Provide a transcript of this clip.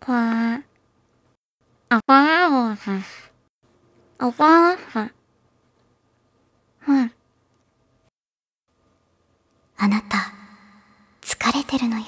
か、ああおは、あばおは、うん。あなた、疲れてるのよ。